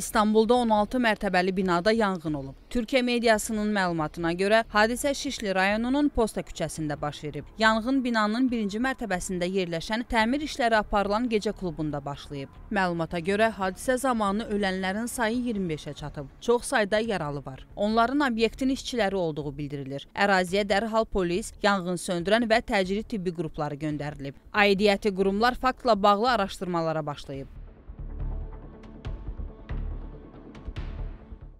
İstanbulda 16 mərtəbəli binada yanğın olub. Türkiyə mediasının məlumatına görə hadisə Şişli rayonunun Posta küçəsində baş verib. Yanğın binanın birinci mərtəbəsində yerləşən təmir işləri aparılan gecə klubunda başlayıb. Məlumata görə hadisə zamanı ölənlərin sayı 25-ə çatıb. Çox sayda yaralı var. Onların obyektin işçiləri olduğu bildirilir. Əraziyə dərhal polis, yanğın söndürən və təcili tibbi qrupları göndərilib. Aidiyyəti qurumlar faktla bağlı araşdırmalara başlayıb.